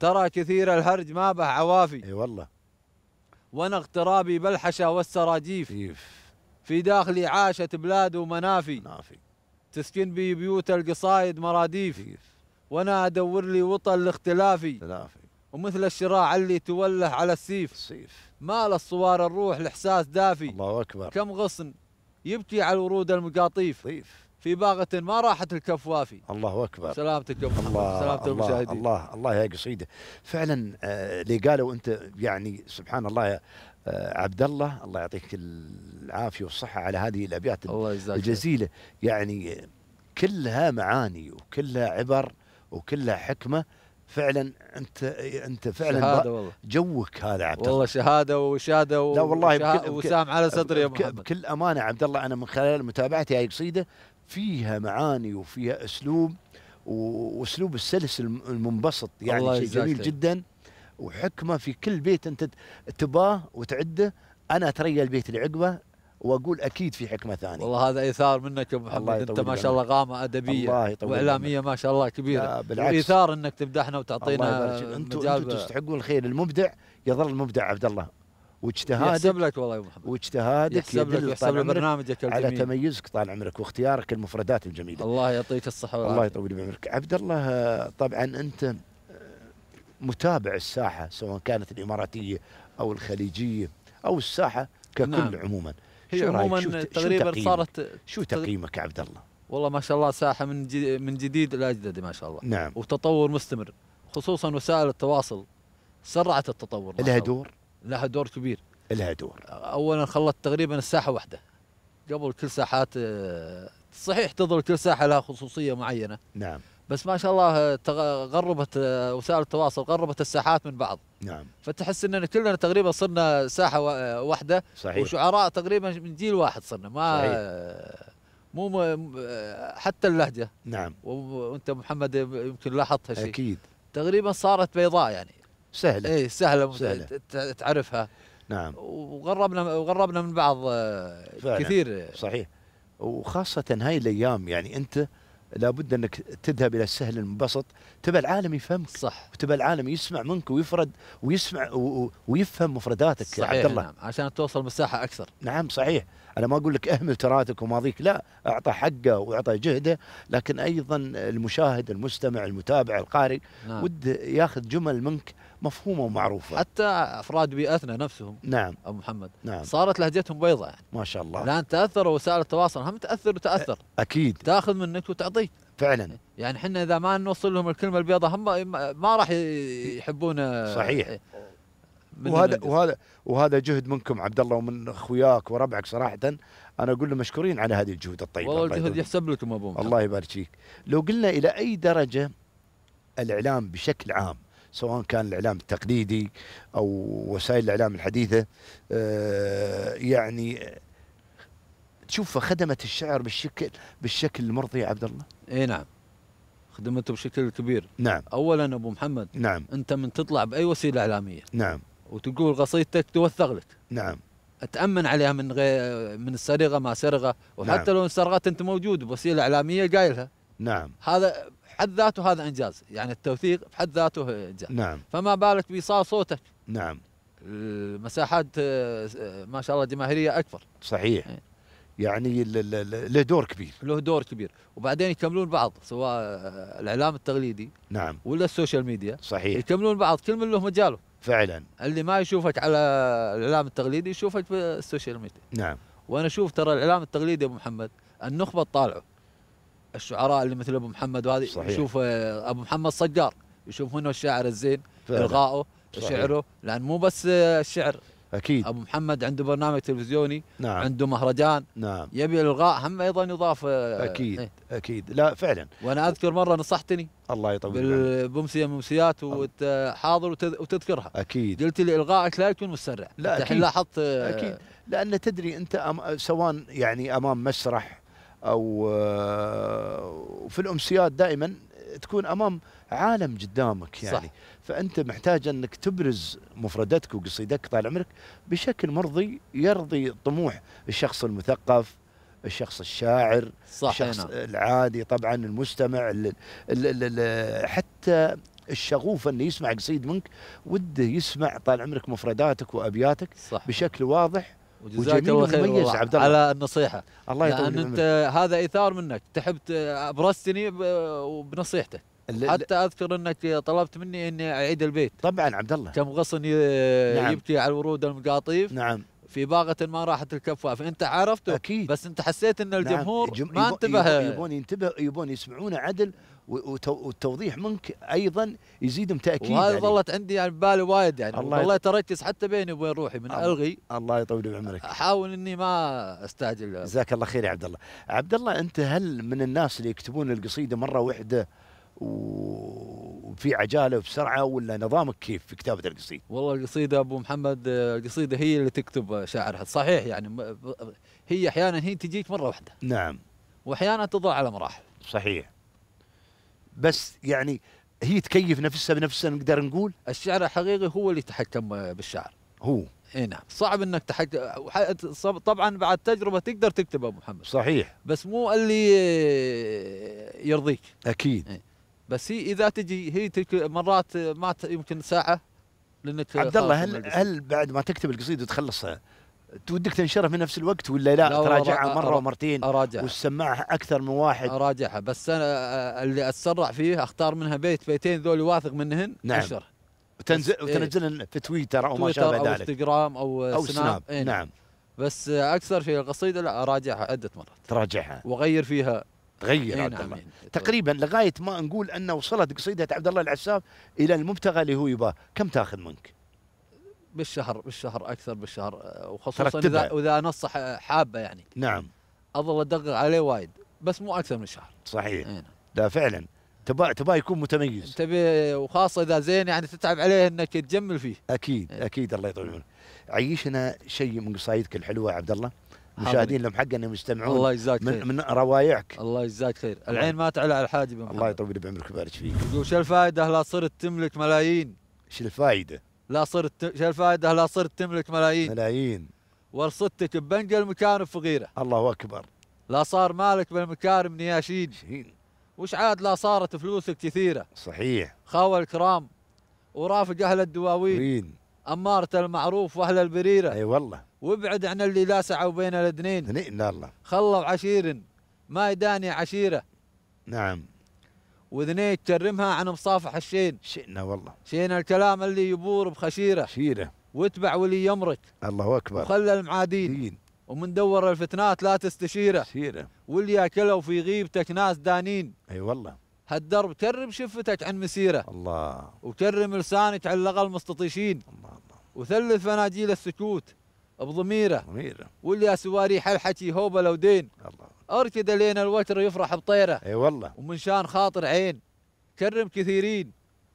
ترى كثير الهرج ما به عوافي اي والله وانا اغترابي بالحشا والسراجيف إيف. في داخلي عاشت بلاد ومنافي منافي تسكن بي بيوت القصايد مراديف إيف. وانا ادور لي وطن لاختلافي تلافي. ومثل الشراع اللي توله على السيف السيف مال الصوار الروح الاحساس دافي الله أكبر كم غصن يبكي على الورود المقاطيف طيف في باغة ما راحت الكف وافي الله أكبر سلامتك يا الله سلامتك الله المشاهدين الله الله يا قصيدة فعلا آه، اللي قالوا أنت يعني سبحان الله يا آه، عبد الله الله يعطيك العافية والصحة على هذه الأبيات الجزيلة يعني كلها معاني وكلها عبر وكلها حكمة فعلا انت انت فعلا شهاده والله جوك هذا عبد الله والله شهاده وشهاده لا والله وسام على صدري يا محمد بكل امانه عبد الله انا من خلال متابعتي هاي قصيده فيها معاني وفيها اسلوب واسلوب السلس المنبسط يعني شيء جميل جدا وحكمه في كل بيت انت تباه وتعده انا اتريى البيت اللي عقبه واقول اكيد في حكمه ثانيه والله هذا ايثار منك يا ابو محمد انت ما شاء الله غامه ادبيه واعلاميه ما شاء الله كبيره بالعكس ايثار انك تمدحنا وتعطينا انتم انتم تستحقون الخير المبدع يظل المبدع عبد الله واجتهادك يحسب لك والله يا ابو محمد واجتهادك يحسب لك يحسب برنامجك على تميزك طال عمرك واختيارك المفردات الجميله الله يعطيك الصحه والعافيه الله يطول بعمرك عبد الله طبعا انت آه، متابع الساحه سواء كانت الاماراتيه او الخليجيه او الساحه ككل نعم. عموما هي عموما تقريبا صارت شو تقييمك عبد الله؟ والله ما شاء الله ساحه من جديد من جديد لاجدد ما شاء الله نعم وتطور مستمر خصوصا وسائل التواصل سرعت التطور لها دور؟ لها دور كبير لها دور اولا خلت تقريبا الساحه واحده قبل كل ساحات آه، صحيح تظل كل ساحه لها خصوصيه معينه نعم بس ما شاء الله آه، غربت آه، وسائل التواصل غربت الساحات من بعض نعم فتحس اننا كلنا تقريبا صرنا ساحه آه، واحده صحيح وشعراء تقريبا من جيل واحد صرنا ما صحيح. مو حتى اللهجه نعم وانت محمد يمكن لاحظت هالشيء اكيد تقريبا صارت بيضاء يعني سهله اي سهله, سهلة. تعرفها نعم وغربنا وغربنا من بعض فعلا. كثير صحيح وخاصه هاي الايام يعني انت لابد انك تذهب الى السهل المبسط تبى العالم يفهمك صح وتبى العالم يسمع منك ويفرد ويسمع ويفهم مفرداتك صحيح عبد الله نعم عشان توصل مساحه اكثر نعم صحيح انا ما اقول لك اهمل تراثك وماضيك لا اعطى حقه واعطى جهده لكن ايضا المشاهد المستمع المتابع القارئ نعم. ود ياخذ جمل منك مفهومه ومعروفه حتى افراد بيئتنا نفسهم نعم ابو محمد نعم صارت لهجتهم بيضاء يعني ما شاء الله لان تاثروا وسائل التواصل هم تاثر وتاثر اكيد تاخذ منك وتعطيك فعلا يعني احنا اذا ما نوصل لهم الكلمه البيضاء هم ما راح يحبون صحيح وهذا وهذا وهذا جهد منكم عبد الله ومن اخوياك وربعك صراحه انا اقول له مشكورين على هذه الجهود الطيبه والله الجهد يحسب لكم ابو الله يبارك فيك لو قلنا الى اي درجه الاعلام بشكل عام سواء كان الاعلام التقليدي او وسائل الاعلام الحديثه آه، يعني تشوفها خدمت الشعر بالشكل بالشكل المرضي يا عبد الله؟ اي نعم خدمته بشكل كبير نعم اولا ابو محمد نعم انت من تطلع باي وسيله اعلاميه نعم وتقول قصيدتك توثق لك نعم اتامن عليها من غير من السرقه ما سرقه وحتى نعم. لو انسرقت انت موجود بوسيله اعلاميه قايلها نعم هذا حد ذاته هذا انجاز يعني التوثيق بحد ذاته انجاز نعم فما بالك بايصال صوتك نعم المساحات آه، ما شاء الله جماهيريه اكبر صحيح إيه. يعني له دور كبير له دور كبير وبعدين يكملون بعض سواء آه، الاعلام التقليدي نعم ولا السوشيال ميديا صحيح يكملون بعض كل من له مجاله فعلا اللي ما يشوفك على الاعلام التقليدي يشوفك في السوشيال ميديا نعم وانا اشوف ترى الاعلام التقليدي يا ابو محمد النخبه تطالعه الشعراء اللي مثل ابو محمد وهذه صحيح. يشوف آه، ابو محمد صقار يشوف منه الشاعر الزين الغائه شعره لان مو بس آه، الشعر اكيد ابو محمد عنده برنامج تلفزيوني نعم. عنده مهرجان نعم يبي الغاء هم ايضا يضاف آه، اكيد ايه؟ اكيد لا فعلا وانا اذكر مره نصحتني الله يطول بالبمسية من امسيات وانت حاضر وتذكرها اكيد قلت لي الغائك لا يكون مسرع لا الحين لاحظت اكيد لان تدري انت أم... سواء يعني امام مسرح او آه، في الامسيات دائما تكون امام عالم قدامك يعني صح. فانت محتاج انك تبرز مفردتك وقصيدتك طال عمرك بشكل مرضي يرضي طموح الشخص المثقف الشخص الشاعر صح الشخص هنا. نعم. العادي طبعا المستمع ال ال حتى الشغوف انه يسمع قصيد منك وده يسمع طال عمرك مفرداتك وابياتك صح. بشكل واضح وجزاك الله خير عبد على النصيحه الله يطول لان انت هذا ايثار منك تحب ابرزتني بنصيحتك حتى اذكر انك طلبت مني اني اعيد البيت طبعا عبد الله كم غصن نعم. يبكي على الورود المقاطيف نعم في باغة ما راحت الكفه فانت عرفته اكيد بس انت حسيت ان نعم. الجمهور نعم. ما انتبه يبون ينتبه يبون يسمعونه عدل والتوضيح منك ايضا يزيدهم تاكيد وهذه يعني. ظلت عندي يعني بالي وايد يعني الله والله تركز حتى بيني وبين روحي من الله الغي الله يطول بعمرك احاول اني ما استعجل جزاك الله خير يا عبد الله عبد الله انت هل من الناس اللي يكتبون القصيده مره واحده وفي عجاله وبسرعه ولا نظامك كيف في كتابه القصيده؟ والله القصيده ابو محمد القصيده هي اللي تكتب شاعرها صحيح يعني هي احيانا هي تجيك مره واحده نعم واحيانا تضاع على مراحل صحيح بس يعني هي تكيف نفسها بنفسها نقدر نقول الشعر الحقيقي هو اللي يتحكم بالشعر هو اي نعم صعب انك تحكم طبعا بعد تجربه تقدر تكتب ابو محمد صحيح بس مو اللي يرضيك اكيد إيه. بس هي اذا تجي هي مرات ما يمكن ساعه لانك عبد الله هل هل بعد ما تكتب القصيده تخلصها تودك تنشره في نفس الوقت ولا لا, لا تراجعها مره ومرتين اراجعها وتسمعها اكثر من واحد اراجعها بس انا اللي اتسرع فيه اختار منها بيت بيتين ذول واثق منهن نعم أشر. وتنزل إيه. وتنزلن إيه في تويتر او ما شابه ذلك او انستغرام او, أو سناب, سناب. إيه نعم. نعم بس اكثر شيء القصيده لا اراجعها عده مرات تراجعها واغير فيها تغير إيه نعم إيه، تقريبا لغايه ما نقول ان وصلت قصيده عبد الله العساف الى المبتغى اللي هو يباه كم تاخذ منك؟ بالشهر بالشهر اكثر بالشهر آه، وخصوصا اذا واذا نص حابه يعني نعم اظل ادقق عليه وايد بس مو اكثر من شهر صحيح هنا. إيه، نعم. لا فعلا تبى تبى يكون متميز تبي وخاصه اذا زين يعني تتعب عليه انك تجمل فيه اكيد هنا. إيه. اكيد الله يطول عمرك عيشنا شيء من قصايدك الحلوه يا عبد الله مشاهدين لهم حق انهم يستمعون الله يجزاك خير من, من روايعك الله يجزاك خير العين ما تعلى على الحاجب الله يطول بعمرك ويبارك فيك يقول شو الفائده لا صرت تملك ملايين شو الفائده لا صرت شو الفائده لا صرت تملك ملايين ملايين ورصدتك ببنجل المكان فقيره الله اكبر لا صار مالك بالمكارم نياشين شين. وش عاد لا صارت فلوسك كثيره صحيح خاوه الكرام ورافق اهل الدواوين مين. اماره المعروف واهل البريره اي والله وابعد عن اللي لا سعوا بين الاثنين اثنين الله خلوا عشير ما يداني عشيره نعم واذنيه تكرمها عن مصافح الشين شئنا والله شئنا الكلام اللي يبور بخشيره شيره واتبع ولي يمرك الله اكبر وخلى المعادين دين. ومن دور الفتنات لا تستشيره شيره واللي ياكلوا في غيبتك ناس دانين اي والله هالدرب كرم شفتك عن مسيره الله وكرم لسانك على لغى المستطيشين الله الله وثلث فناجيل السكوت بضميره ضميره واللي سواري الحكي هوبه لو دين الله اركد لين الوتر يفرح بطيره اي والله ومن شان خاطر عين كرم كثيرين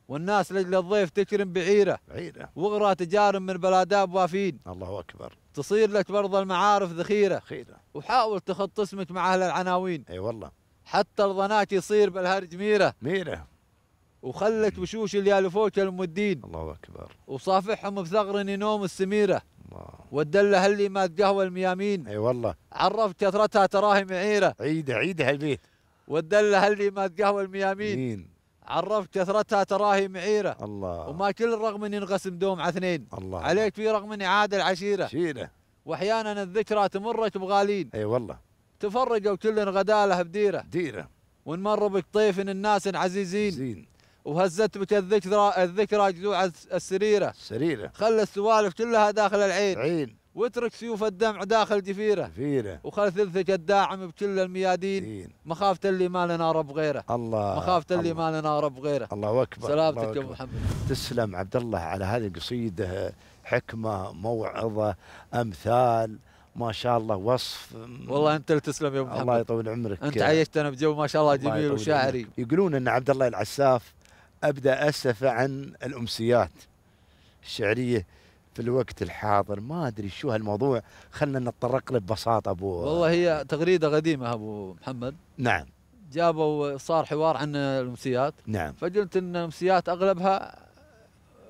والناس لاجل الضيف تكرم بعيره بعيره وغرى تجار من بلاداب وافين الله اكبر تصير لك برضه المعارف ذخيره ذخيره وحاول تخط اسمك مع اهل العناوين اي والله حتى الظناك يصير بالهرج ميره ميره وخلت وشوش اليالفوت المدين الله اكبر وصافحهم بثغر نوم السميره الله ودل هلي ما تقهوى الميامين اي والله عرفت كثرتها تراهي معيره عيده عيده هالبيت والدله هلي ما تقهوى الميامين مين. عرفت كثرتها تراهي معيره الله وما كل رغم ان ينقسم دوم على اثنين الله عليك في رغم ان عاد العشيره شيله واحيانا الذكرى تمرك بغالين اي والله تفرقوا كل غداله بديره ديره ونمر بك طيف الناس عزيزين زين وهزت بك الذكرى الذكرى جذوع السريره السريره خلى السوالف كلها داخل العين عين واترك سيوف الدمع داخل جفيره جفيره وخل ثلثك الداعم بكل الميادين دين. مخافة اللي ما لنا رب غيره الله مخافة اللي الله. ما لنا رب غيره الله اكبر سلامتك يا ابو محمد تسلم عبد الله على هذه القصيده حكمه موعظه امثال ما شاء الله وصف والله انت اللي تسلم يا ابو محمد الله يطول عمرك انت عيشتنا بجو ما شاء الله جميل وشاعري يقولون ان عبد الله العساف أبدأ أسف عن الأمسيات الشعرية في الوقت الحاضر ما أدري شو هالموضوع خلنا نتطرق له ببساطة أبو والله هي تغريدة قديمة أبو محمد نعم جابوا صار حوار عن الأمسيات نعم فقلت أن الأمسيات أغلبها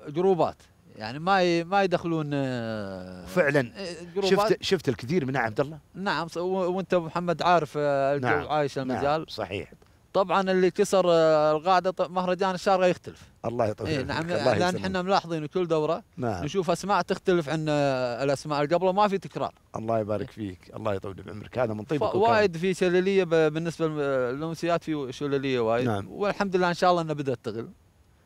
جروبات يعني ما ما يدخلون آه، فعلا جروبات شفت شفت الكثير من عبد الله نعم وانت محمد عارف آه، نعم عايش المجال نعم صحيح طبعا اللي كسر آه، القاعده مهرجان الشارقه يختلف الله يطول إيه نعم الله لان احنا ملاحظين كل دوره نعم. نشوف اسماء تختلف عن آه، الاسماء اللي قبله ما في تكرار الله يبارك إيه. فيك الله يطول بعمرك هذا من طيبك وايد في شلليه بالنسبه آه، للامسيات في شلليه وايد نعم. والحمد لله ان شاء الله انها بدات تغل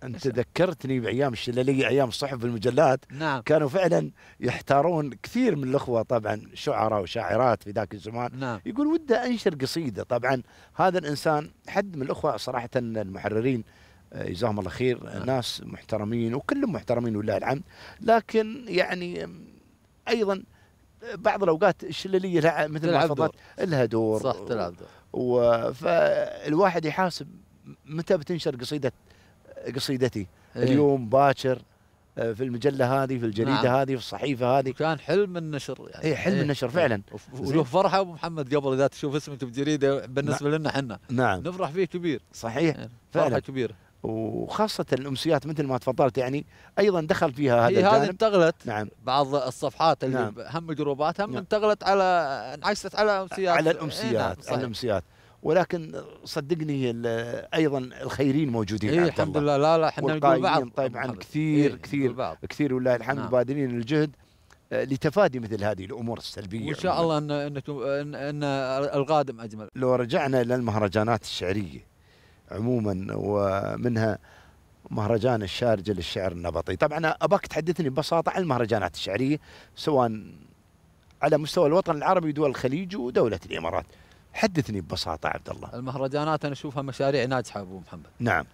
انت ذكرتني بايام الشلاليه ايام الصحف والمجلات نعم. كانوا فعلا يحتارون كثير من الاخوه طبعا شعراء وشاعرات في ذاك الزمان نعم. يقول وده انشر قصيده طبعا هذا الانسان حد من الاخوه صراحه المحررين آه، جزاهم الله خير نعم. ناس محترمين وكلهم محترمين ولله الحمد لكن يعني ايضا بعض الاوقات الشلاليه لها مثل ما حفظت لها دور صح تلعب دور فالواحد يحاسب متى بتنشر قصيده قصيدتي إيه؟ اليوم باكر آه، في المجله هذه في الجريده نعم. هذه في الصحيفه هذه كان حلم النشر يعني اي حلم إيه؟ النشر فعلا إيه. وله فرحه ابو محمد قبل اذا تشوف اسمك بجريده بالنسبه نعم. لنا احنا نعم نفرح فيه كبير صحيح يعني فعلا فرحه كبيره وخاصة الأمسيات مثل ما تفضلت يعني أيضا دخل فيها هذا الجانب هذه انتقلت نعم بعض الصفحات اللي نعم. هم جروبات هم نعم. انتقلت على انعكست على أمسيات على الأمسيات إيه نعم على الأمسيات ولكن صدقني ايضا الخيرين موجودين إيه الحمد لله لا لا احنا نقول بعض طيب عن كثير إيه، كثير بعض. كثير والله الحمد نعم. بادرين الجهد آه، لتفادي مثل هذه الامور السلبيه وان شاء الله ان ان, إن القادم اجمل لو رجعنا الى المهرجانات الشعريه عموما ومنها مهرجان الشارجه للشعر النبطي طبعا اباك تحدثني ببساطه عن المهرجانات الشعريه سواء على مستوى الوطن العربي ودول الخليج ودوله الامارات حدثني ببساطه عبد الله المهرجانات انا اشوفها مشاريع ناجحه ابو محمد نعم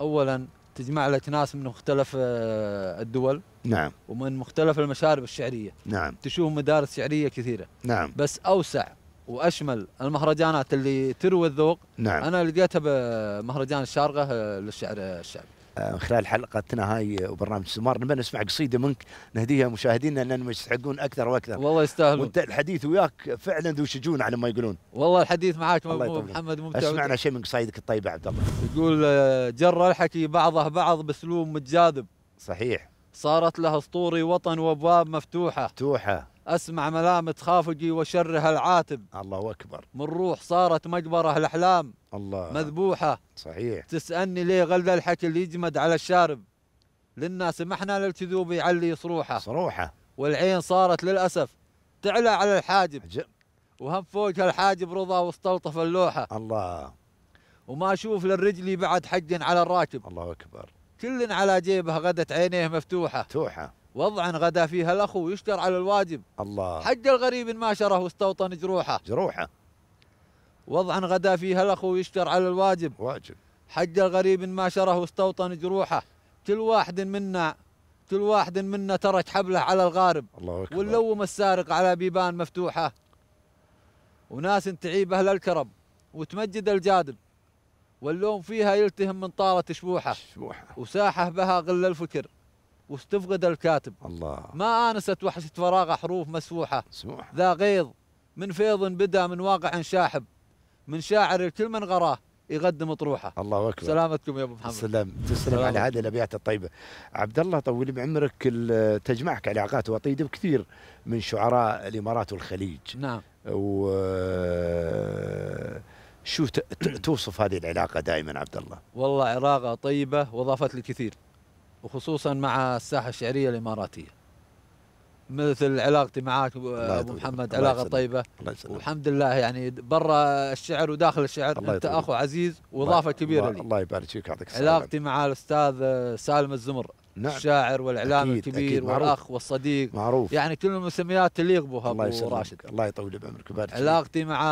اولا تجمع لك ناس من مختلف آه، الدول نعم ومن مختلف المشارب الشعريه نعم تشوف مدارس شعريه كثيره نعم بس اوسع واشمل المهرجانات اللي تروي الذوق نعم انا لقيتها بمهرجان الشارقه آه، للشعر الشعبي آه، خلال حلقتنا هاي وبرنامج سمار نبي نسمع قصيده منك نهديها مشاهدينا لان يستحقون اكثر واكثر والله يستاهلون وانت الحديث وياك فعلا ذو شجون على ما يقولون والله الحديث معك محمد ممتع اسمعنا شيء من قصايدك الطيبه عبد الله يقول آه، جر الحكي بعضه بعض باسلوب متجاذب صحيح صارت له اسطوري وطن وابواب مفتوحه مفتوحه أسمع ملامة خافجي وشرها العاتب الله أكبر من روح صارت مجبرة الأحلام الله مذبوحة صحيح تسألني ليه غلى الحكي اللي يجمد على الشارب لنا سمحنا للكذوب يعلي صروحة صروحة والعين صارت للأسف تعلى على الحاجب عجب وهم فوقها الحاجب رضا واستلطف اللوحة الله وما أشوف للرجلي بعد حج على الراكب الله أكبر كل على جيبه غدت عينيه مفتوحة مفتوحة وضعا غدا فيها الأخو يشتر على الواجب الله حج الغريب ما شره واستوطن جروحه جروحه وضعا غدا فيها الأخو يشتر على الواجب واجب حج الغريب ما شره واستوطن جروحه كل واحد منا كل واحد منا ترك حبله على الغارب الله أكبر ونلوم السارق على بيبان مفتوحة وناس تعيب أهل الكرب وتمجد الجادب واللوم فيها يلتهم من طارة شبوحة شبوحة وساحة بها غل الفكر واستفقد الكاتب الله ما آنست وحشة فراغه حروف مسفوحه سموح ذا غيظ من فيض بدا من واقع شاحب من شاعر الكل من غراه يقدم طروحه الله اكبر سلامتكم يا ابو محمد سلام تسلم على هذه الابيات الطيبه عبد الله طول بعمرك تجمعك علاقات وطيده بكثير من شعراء الامارات والخليج نعم و شو توصف هذه العلاقه دائما عبد الله والله علاقه طيبه واضافت لي كثير وخصوصا مع الساحه الشعريه الاماراتيه مثل علاقتي معاك ابو محمد علاقه طيبه والحمد لله يعني برا الشعر وداخل الشعر انت اخو عزيز واضافه كبيره لي الله يبارك فيك يعطيك السلامه علاقتي مع الاستاذ سالم الزمر نعم. الشاعر والاعلام الكبير أكيد معروف والاخ والصديق معروف يعني كل المسميات تليق بها ابو راشد الله يطول بعمرك علاقتي مع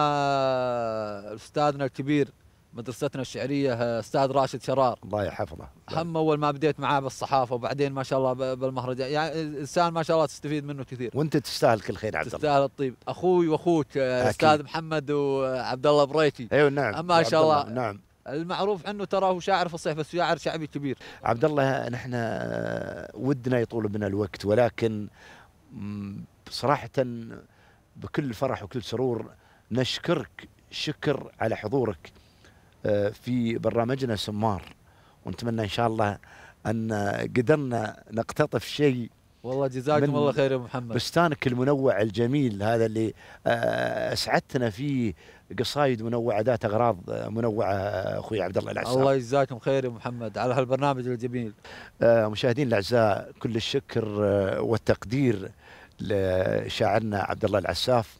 استاذنا الكبير مدرستنا الشعريه آه، استاذ راشد شرار الله يحفظه هم اول ما بديت معاه بالصحافه وبعدين ما شاء الله بالمهرجان يعني انسان ما شاء الله تستفيد منه كثير وانت تستاهل كل خير عبد الله تستاهل الطيب اخوي واخوك آه، استاذ محمد وعبد الله بريتي ايوه نعم ما شاء الله نعم المعروف عنه تراه شاعر فصيح بس شاعر شعبي كبير عبد الله نحن آه، ودنا يطول بنا الوقت ولكن صراحه بكل فرح وكل سرور نشكرك شكر على حضورك آه، في برنامجنا سمار ونتمنى ان شاء الله ان قدرنا نقتطف شيء والله جزاكم الله خير يا محمد بستانك المنوع الجميل هذا اللي آه، اسعدتنا فيه قصايد منوعه ذات اغراض آه، منوعه اخوي عبد الله العسام الله يجزاكم خير يا محمد على هالبرنامج الجميل مشاهدينا الاعزاء كل الشكر والتقدير لشاعرنا عبد الله العساف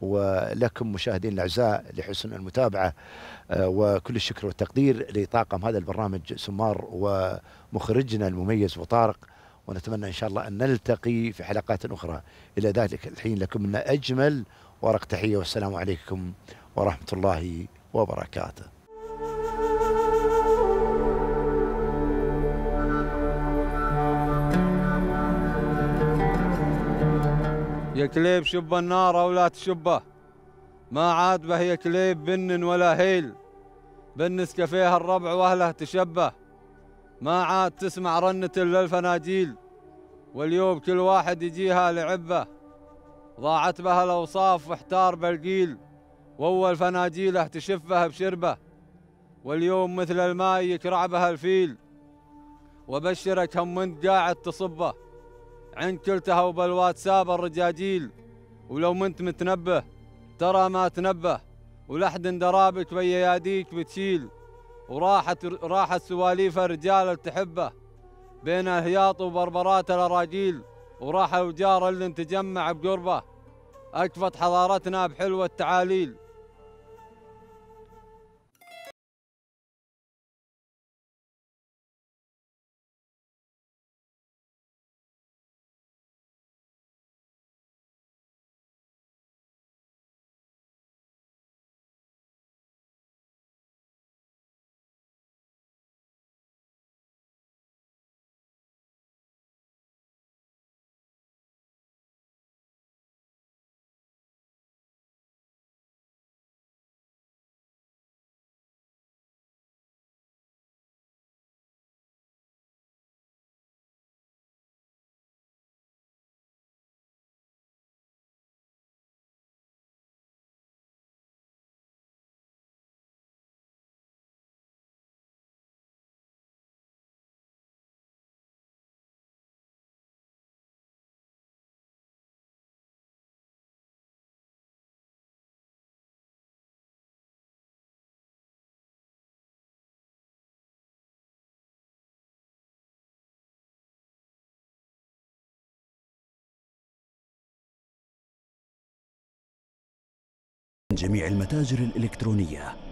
ولكم مشاهدين الأعزاء لحسن المتابعة آه، وكل الشكر والتقدير لطاقم هذا البرنامج سمار ومخرجنا المميز وطارق ونتمنى إن شاء الله أن نلتقي في حلقات أخرى إلى ذلك الحين لكم من أجمل ورق تحية والسلام عليكم ورحمة الله وبركاته يا كليب شب النار او لا تشبه ما عاد به يا كليب بن ولا هيل بالنسكافيه الربع واهله تشبه ما عاد تسمع رنة للفناجيل واليوم كل واحد يجيها لعبه ضاعت بها الاوصاف واحتار بالقيل واول فناجيله تشفه بشربه واليوم مثل الماء يكرع بها الفيل وبشرك هم انت قاعد تصبه عندك التهوا بالواتساب الرجاجيل ولو منت متنبه ترى ما تنبه ولحد درابك ياديك بتشيل وراحت راحت سواليف الرجال تحبه بين الهياط وبربرات الاراجيل وراح الجار اللي تجمع بقربه اكفت حضارتنا بحلوة التعاليل جميع المتاجر الإلكترونية